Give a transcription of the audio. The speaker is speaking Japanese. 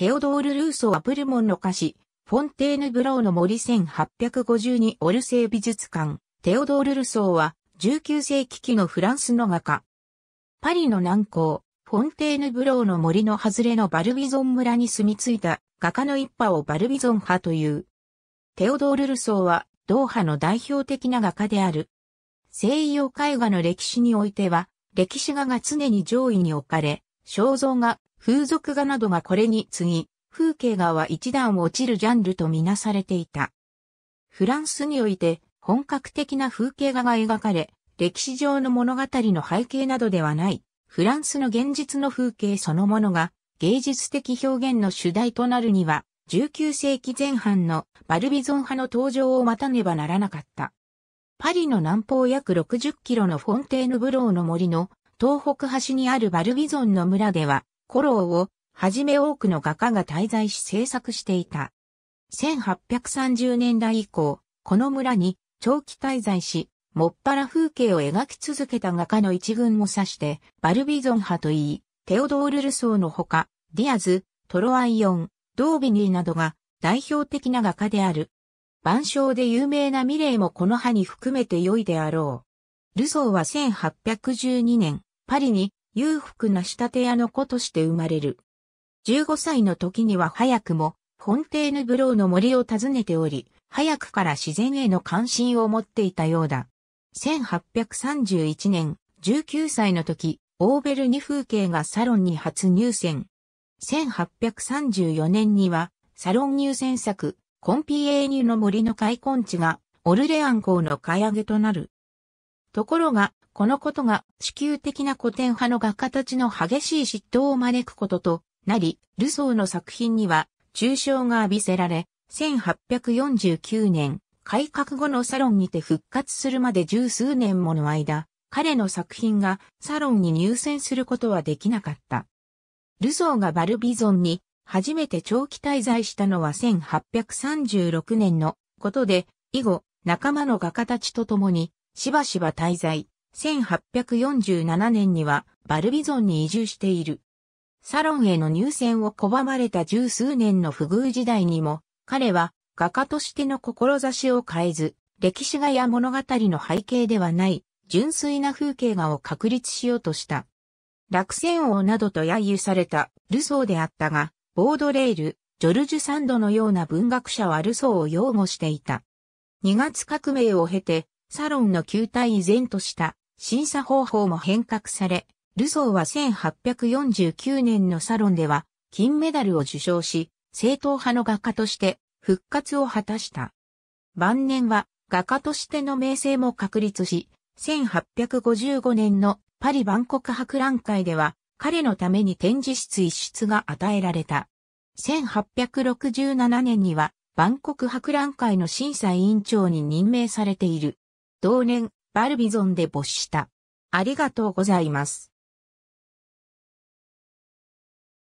テオドール・ルーソはブルモンの歌詞、フォンテーヌ・ブローの森1852オルセー美術館、テオドール・ルソーは19世紀期のフランスの画家。パリの南港、フォンテーヌ・ブローの森の外れのバルビゾン村に住み着いた画家の一派をバルビゾン派という。テオドール・ルソーはドーハの代表的な画家である。西洋絵画の歴史においては、歴史画が常に上位に置かれ、肖像画、風俗画などがこれに次、風景画は一段落ちるジャンルとみなされていた。フランスにおいて本格的な風景画が描かれ、歴史上の物語の背景などではない、フランスの現実の風景そのものが芸術的表現の主題となるには、19世紀前半のバルビゾン派の登場を待たねばならなかった。パリの南方約60キロのフォンテーヌブローの森の東北端にあるバルビゾンの村では、コローをはじめ多くの画家が滞在し制作していた。1830年代以降、この村に長期滞在し、もっぱら風景を描き続けた画家の一群を指して、バルビゾン派といい、テオドール・ルソーのほか、ディアズ、トロアイオン、ドービニーなどが代表的な画家である。万象で有名なミレーもこの派に含めて良いであろう。ルソーは1812年、パリに裕福な仕立て屋の子として生まれる。15歳の時には早くも、フォンテーヌブローの森を訪ねており、早くから自然への関心を持っていたようだ。1831年、19歳の時、オーベルニ風景がサロンに初入選。1834年には、サロン入選作、コンピエーニュの森の開墾地が、オルレアン港の買い上げとなる。ところが、このことが子宮的な古典派の画家たちの激しい嫉妬を招くこととなり、ルソーの作品には抽象が浴びせられ、1849年、改革後のサロンにて復活するまで十数年もの間、彼の作品がサロンに入選することはできなかった。ルソーがバルビゾンに初めて長期滞在したのは1836年のことで、以後、仲間の画家たちと共にしばしば滞在、1847年にはバルビゾンに移住している。サロンへの入選を拒まれた十数年の不遇時代にも、彼は画家としての志を変えず、歴史画や物語の背景ではない、純粋な風景画を確立しようとした。落選王などと揶揄されたルソーであったが、ボードレール、ジョルジュ・サンドのような文学者はルソーを擁護していた。2月革命を経て、サロンの旧態依然とした審査方法も変革され、ルソーは1849年のサロンでは金メダルを受賞し、正統派の画家として復活を果たした。晩年は画家としての名声も確立し、1855年のパリ万国博覧会では彼のために展示室一室が与えられた。1867年には万国博覧会の審査委員長に任命されている。同年、バルビゾンで没した。ありがとうございます。